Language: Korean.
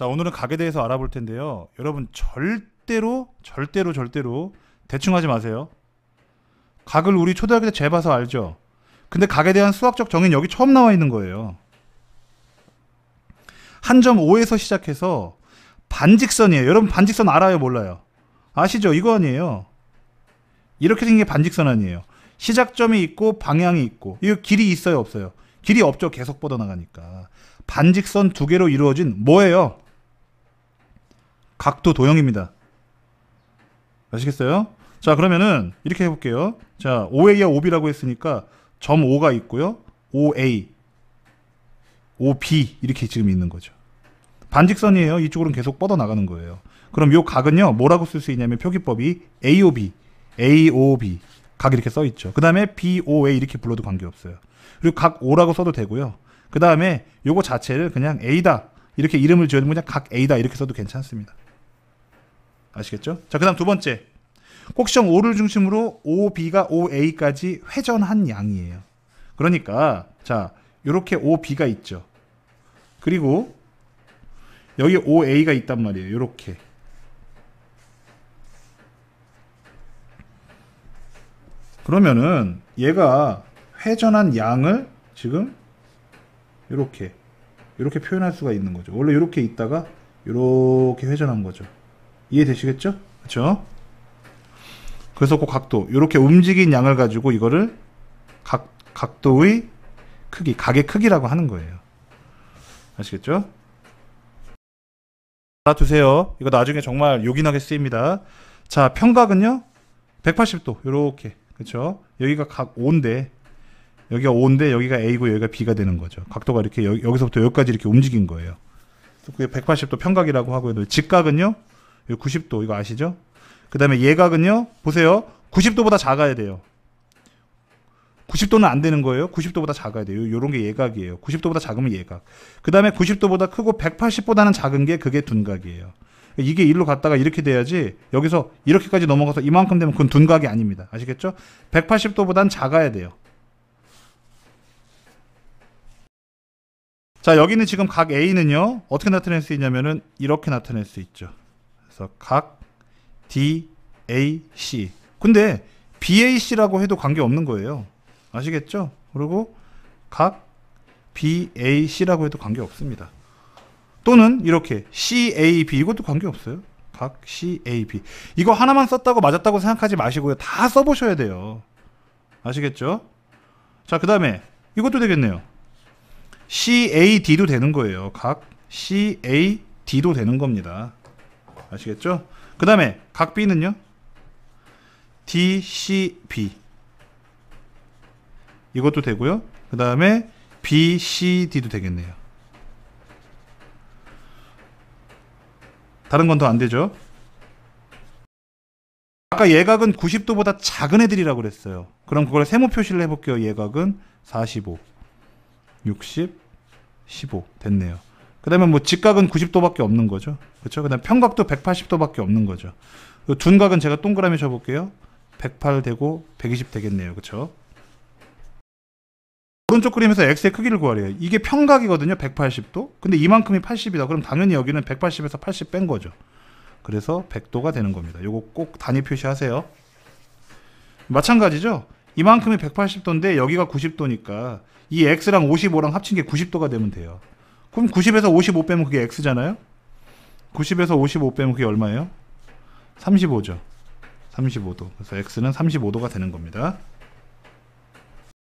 자, 오늘은 각에 대해서 알아볼 텐데요. 여러분 절대로 절대로 절대로 대충 하지 마세요. 각을 우리 초등학교 때 재봐서 알죠. 근데 각에 대한 수학적 정의는 여기 처음 나와 있는 거예요. 한 점 5에서 시작해서 반직선이에요. 여러분 반직선 알아요, 몰라요? 아시죠? 이거 아니에요. 이렇게 생긴 게 반직선 아니에요. 시작점이 있고 방향이 있고 이거 길이 있어요, 없어요? 길이 없죠. 계속 뻗어나가니까. 반직선 두 개로 이루어진 뭐예요? 각도 도형입니다. 아시겠어요? 자, 그러면은 이렇게 해볼게요. 자, OA와 OB라고 했으니까 점 O가 있고요. OA, OB 이렇게 지금 있는 거죠. 반직선이에요. 이쪽으로는 계속 뻗어나가는 거예요. 그럼 요 각은요. 뭐라고 쓸 수 있냐면 표기법이 AOB, AOB 각 이렇게 써 있죠. 그 다음에 BOA 이렇게 불러도 관계없어요. 그리고 각 O라고 써도 되고요. 그 다음에 요거 자체를 그냥 A다 이렇게 이름을 지어주면 그냥 각 A다 이렇게 써도 괜찮습니다. 아시겠죠? 자, 그 다음 두 번째. 꼭시점 5를 중심으로 o b 가 o a 까지 회전한 양이에요. 그러니까, 자, 요렇게 o b 가 있죠. 그리고, 여기 o a 가 있단 말이에요. 요렇게. 그러면은, 얘가 회전한 양을 지금, 요렇게, 요렇게 표현할 수가 있는 거죠. 원래 요렇게 있다가, 요렇게 회전한 거죠. 이해되시겠죠? 그렇죠? 그래서 그 각도 이렇게 움직인 양을 가지고 이거를 각, 각도의 크기, 각의 크기라고 하는 거예요. 아시겠죠? 알아두세요. 이거 나중에 정말 요긴하게 쓰입니다. 자, 평각은요. 180도 이렇게 그렇죠? 여기가 각 5인데 여기가 5인데 여기가 A고 여기가 B가 되는 거죠. 각도가 이렇게 여, 기서부터 여기까지 이렇게 움직인 거예요. 그게 180도 평각이라고 하고요. 직각은요. 90도 이거 아시죠? 그 다음에 예각은요 보세요 90도보다 작아야 돼요 90도는 안 되는 거예요 90도보다 작아야 돼요 요런 게 예각이에요 90도보다 작으면 예각 그 다음에 90도보다 크고 180보다는 작은 게 그게 둔각이에요 이게 일로 갔다가 이렇게 돼야지 여기서 이렇게까지 넘어가서 이만큼 되면 그건 둔각이 아닙니다 아시겠죠? 180도보단 작아야 돼요 자 여기는 지금 각 A는요 어떻게 나타낼 수 있냐면은 이렇게 나타낼 수 있죠 그래서 각 D, A, C. 근데 B, A, C라고 해도 관계없는 거예요. 아시겠죠? 그리고 각 B, A, C라고 해도 관계없습니다. 또는 이렇게 C, A, B 이것도 관계없어요. 각 C, A, B. 이거 하나만 썼다고 맞았다고 생각하지 마시고요. 다 써보셔야 돼요. 아시겠죠? 자, 그 다음에 이것도 되겠네요. C, A, D도 되는 거예요. 각 C, A, D도 되는 겁니다. 아시겠죠? 그 다음에 각 B는요. DCB 이것도 되고요. 그 다음에 BCD도 되겠네요. 다른 건 더 안 되죠. 아까 예각은 90도보다 작은 애들이라고 그랬어요. 그럼 그걸 세모 표시를 해볼게요. 예각은 45, 60, 15 됐네요. 그다음에 뭐 직각은 90도밖에 없는 거죠. 그렇죠? 그다음 평각도 180도밖에 없는 거죠. 둔각은 제가 동그라미 쳐 볼게요. 108 되고 120 되겠네요. 그렇죠? 오른쪽 그림에서 x의 크기를 구하래요. 이게 평각이거든요. 180도. 근데 이만큼이 80이다. 그럼 당연히 여기는 180에서 80 뺀 거죠. 그래서 100도가 되는 겁니다. 요거 꼭 단위 표시하세요. 마찬가지죠. 이만큼이 180도인데 여기가 90도니까 이 x랑 55랑 합친 게 90도가 되면 돼요. 그럼 90에서 55 빼면 그게 x잖아요. 90에서 55 빼면 그게 얼마예요? 35죠. 35도. 그래서 x는 35도가 되는 겁니다.